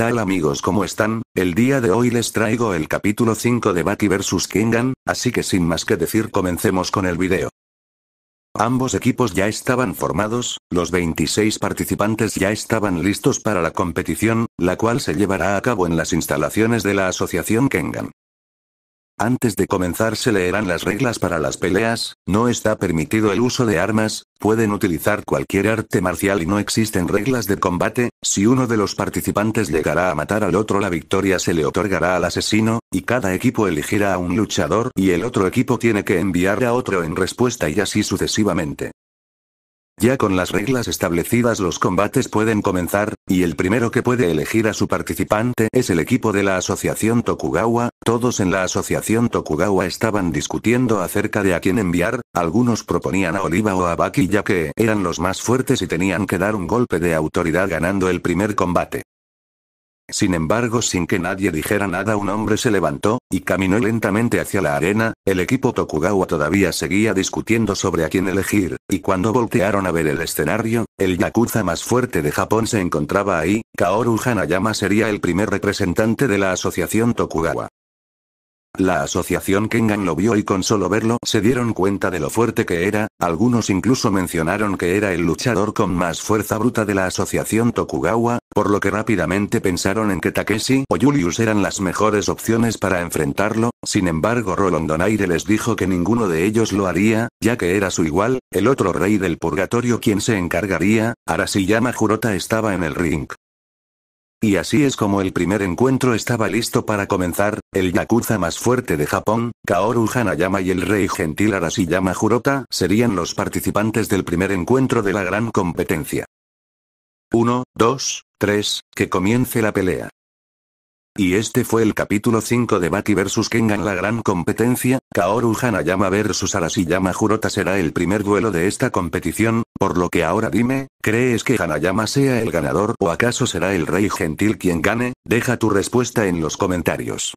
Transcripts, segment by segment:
tal amigos como están? El día de hoy les traigo el capítulo 5 de Baki vs Kengan, así que sin más que decir comencemos con el video. Ambos equipos ya estaban formados, los 26 participantes ya estaban listos para la competición, la cual se llevará a cabo en las instalaciones de la Asociación Kengan. Antes de comenzar se leerán las reglas para las peleas, no está permitido el uso de armas, pueden utilizar cualquier arte marcial y no existen reglas de combate, si uno de los participantes llegará a matar al otro la victoria se le otorgará al asesino, y cada equipo elegirá a un luchador y el otro equipo tiene que enviar a otro en respuesta y así sucesivamente. Ya con las reglas establecidas los combates pueden comenzar, y el primero que puede elegir a su participante es el equipo de la Asociación Tokugawa, todos en la Asociación Tokugawa estaban discutiendo acerca de a quién enviar, algunos proponían a Oliva o a Baki ya que eran los más fuertes y tenían que dar un golpe de autoridad ganando el primer combate. Sin embargo, sin que nadie dijera nada, un hombre se levantó, y caminó lentamente hacia la arena, el equipo Tokugawa todavía seguía discutiendo sobre a quién elegir, y cuando voltearon a ver el escenario, el yakuza más fuerte de Japón se encontraba ahí, Kaoru Hanayama sería el primer representante de la asociación Tokugawa. La asociación Kengan lo vio y con solo verlo se dieron cuenta de lo fuerte que era, algunos incluso mencionaron que era el luchador con más fuerza bruta de la asociación Tokugawa, por lo que rápidamente pensaron en que Takeshi o Julius eran las mejores opciones para enfrentarlo, sin embargo Roland Donaire les dijo que ninguno de ellos lo haría, ya que era su igual, el otro rey del purgatorio quien se encargaría, Arasiyama Jurota estaba en el ring. Y así es como el primer encuentro estaba listo para comenzar, el yakuza más fuerte de Japón, Kaoru Hanayama y el rey gentil Arashiyama Jurota serían los participantes del primer encuentro de la gran competencia. 1, 2, 3, que comience la pelea. Y este fue el capítulo 5 de Baki vs Kengan la gran competencia, Kaoru Hanayama vs Arashiyama Jurota será el primer duelo de esta competición, por lo que ahora dime, ¿crees que Hanayama sea el ganador o acaso será el rey gentil quien gane? Deja tu respuesta en los comentarios.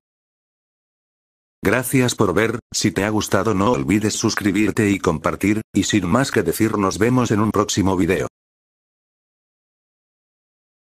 Gracias por ver, si te ha gustado no olvides suscribirte y compartir, y sin más que decir nos vemos en un próximo video.